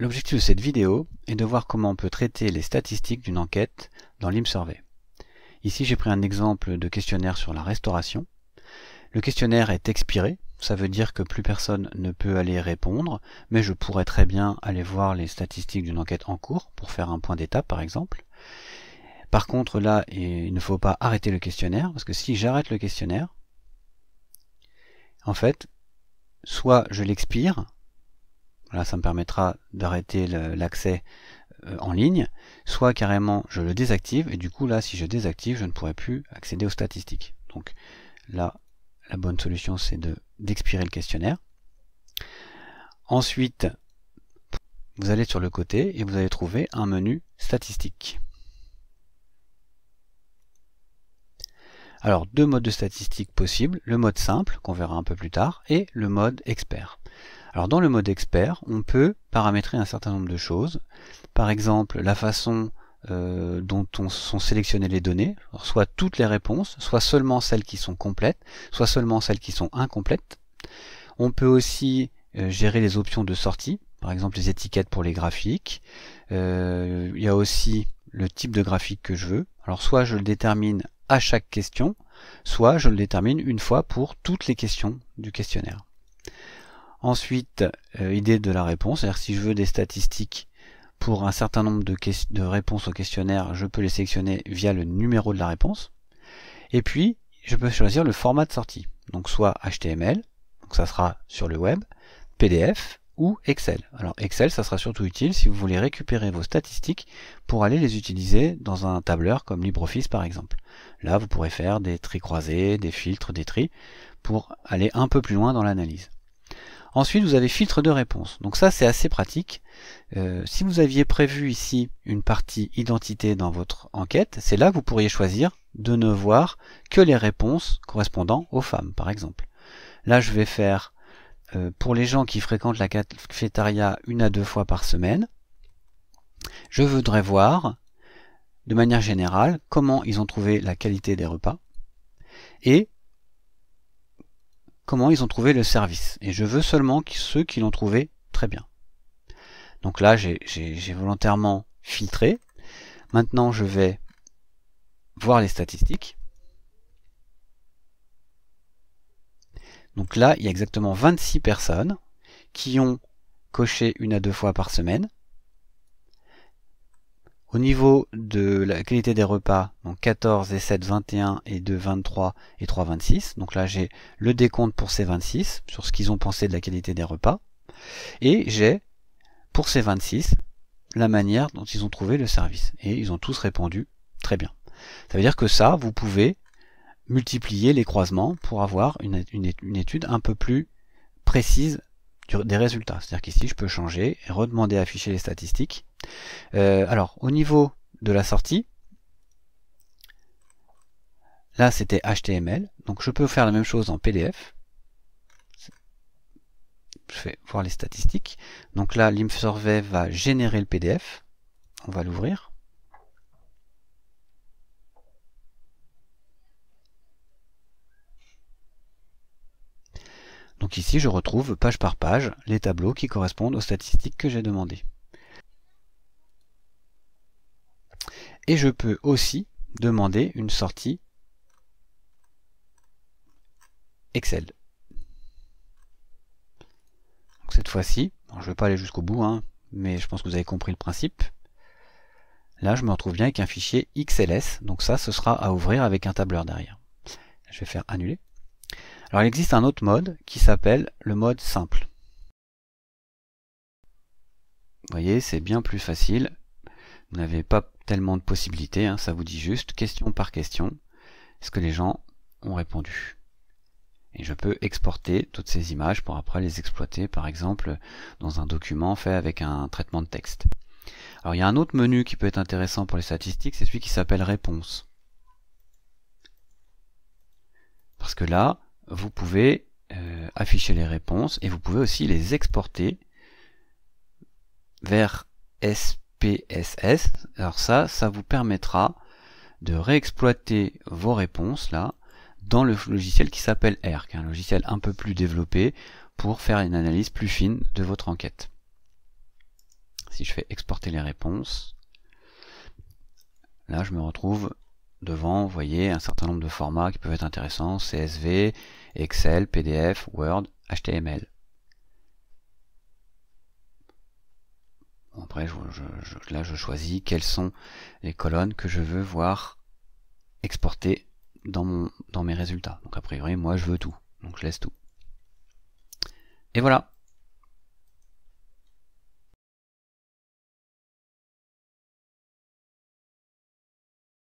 L'objectif de cette vidéo est de voir comment on peut traiter les statistiques d'une enquête dans l'IMSurvey. Ici j'ai pris un exemple de questionnaire sur la restauration. Le questionnaire est expiré, ça veut dire que plus personne ne peut aller répondre, mais je pourrais très bien aller voir les statistiques d'une enquête en cours pour faire un point d'étape par exemple. Par contre là, il ne faut pas arrêter le questionnaire, parce que si j'arrête le questionnaire, en fait, soit je l'expire, ça me permettra d'arrêter l'accès euh, en ligne. Soit carrément, je le désactive. Et du coup, là, si je désactive, je ne pourrai plus accéder aux statistiques. Donc là, la bonne solution, c'est d'expirer le questionnaire. Ensuite, vous allez sur le côté et vous allez trouver un menu statistiques. Alors, deux modes de statistiques possibles, le mode simple, qu'on verra un peu plus tard, et le mode expert. Alors dans le mode expert, on peut paramétrer un certain nombre de choses. Par exemple, la façon euh, dont on, sont sélectionnées les données, soit toutes les réponses, soit seulement celles qui sont complètes, soit seulement celles qui sont incomplètes. On peut aussi euh, gérer les options de sortie, par exemple les étiquettes pour les graphiques. Euh, il y a aussi le type de graphique que je veux. Alors soit je le détermine à chaque question, soit je le détermine une fois pour toutes les questions du questionnaire. Ensuite, euh, idée de la réponse, c'est-à-dire si je veux des statistiques pour un certain nombre de, de, réponses au questionnaire, je peux les sélectionner via le numéro de la réponse. Et puis, je peux choisir le format de sortie, donc soit HTML, donc ça sera sur le web, PDF ou Excel. Alors Excel, ça sera surtout utile si vous voulez récupérer vos statistiques pour aller les utiliser dans un tableur comme LibreOffice par exemple. Là, vous pourrez faire des tris croisés, des filtres, des tris, pour aller un peu plus loin dans l'analyse. Ensuite, vous avez filtre de réponse. Donc ça, c'est assez pratique. Euh, si vous aviez prévu ici une partie identité dans votre enquête, c'est là que vous pourriez choisir de ne voir que les réponses correspondant aux femmes, par exemple. Là, je vais faire euh, pour les gens qui fréquentent la cafétéria une à deux fois par semaine. Je voudrais voir, de manière générale, comment ils ont trouvé la qualité des repas. Et comment ils ont trouvé le service. Et je veux seulement ceux qui l'ont trouvé très bien. Donc là, j'ai volontairement filtré. Maintenant, je vais voir les statistiques. Donc là, il y a exactement 26 personnes qui ont coché une à deux fois par semaine. Au niveau de la qualité des repas, donc 14 et 7, 21 et 2, 23 et 3, 26. Donc là, j'ai le décompte pour ces 26 sur ce qu'ils ont pensé de la qualité des repas. Et j'ai pour ces 26 la manière dont ils ont trouvé le service. Et ils ont tous répondu très bien. Ça veut dire que ça, vous pouvez multiplier les croisements pour avoir une, une étude un peu plus précise des résultats. C'est-à-dire qu'ici, je peux changer, et redemander à afficher les statistiques. Euh, alors, au niveau de la sortie, là, c'était HTML. Donc, je peux faire la même chose en PDF. Je fais voir les statistiques. Donc là, l'ImSurvey va générer le PDF. On va l'ouvrir. Donc ici, je retrouve page par page les tableaux qui correspondent aux statistiques que j'ai demandées. Et je peux aussi demander une sortie Excel. Donc cette fois-ci, je ne vais pas aller jusqu'au bout, hein, mais je pense que vous avez compris le principe. Là, je me retrouve bien avec un fichier XLS, donc ça, ce sera à ouvrir avec un tableur derrière. Je vais faire annuler. Alors il existe un autre mode qui s'appelle le mode simple. Vous voyez, c'est bien plus facile. Vous n'avez pas tellement de possibilités, hein, ça vous dit juste question par question ce que les gens ont répondu. Et je peux exporter toutes ces images pour après les exploiter par exemple dans un document fait avec un traitement de texte. Alors il y a un autre menu qui peut être intéressant pour les statistiques, c'est celui qui s'appelle réponse. Parce que là, vous pouvez euh, afficher les réponses et vous pouvez aussi les exporter vers SPSS. Alors ça, ça vous permettra de réexploiter vos réponses là dans le logiciel qui s'appelle R, qui est un logiciel un peu plus développé pour faire une analyse plus fine de votre enquête. Si je fais exporter les réponses, là je me retrouve devant, vous voyez, un certain nombre de formats qui peuvent être intéressants, CSV, Excel, PDF, Word, HTML. après, là, je choisis quelles sont les colonnes que je veux voir exporter dans, mon, dans mes résultats. Donc, a priori, moi, je veux tout. Donc, je laisse tout. Et voilà